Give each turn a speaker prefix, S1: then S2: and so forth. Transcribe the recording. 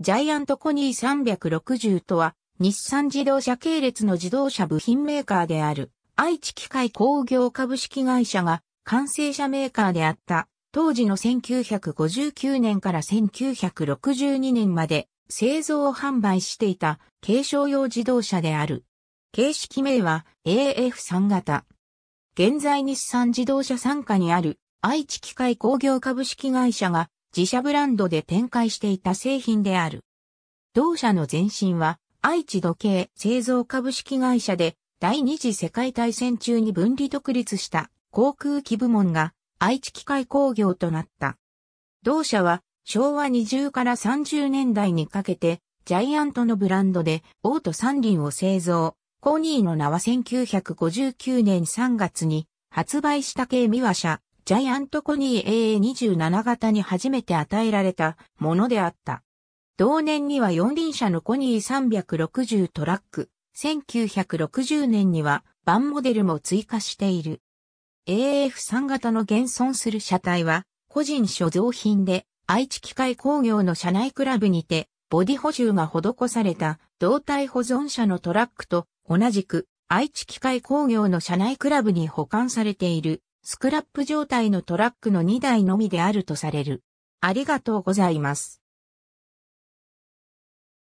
S1: ジャイアントコニー360とは、日産自動車系列の自動車部品メーカーである、愛知機械工業株式会社が、完成車メーカーであった、当時の1959年から1962年まで、製造を販売していた、軽商用自動車である。形式名は AF3 型。現在日産自動車傘下にある愛知機械工業株式会社が自社ブランドで展開していた製品である。同社の前身は、愛知時計製造株式会社で、第二次世界大戦中に分離独立した航空機部門が愛知機械工業となった。同社は昭和20から30年代にかけてジャイアントのブランドでオート三輪を製造。コニーの名は1959年3月に発売した軽ミワ社ジャイアントコニー AA27 型に初めて与えられたものであった。同年には四輪車のコニー360トラック、1960年にはバンモデルも追加している。AF3 型の現存する車体は個人所蔵品で愛知機械工業の車内クラブにてボディ補充が施された胴体保存車のトラックと同じく愛知機械工業の車内クラブに保管されているスクラップ状態のトラックの2台のみであるとされる。ありがとうございます。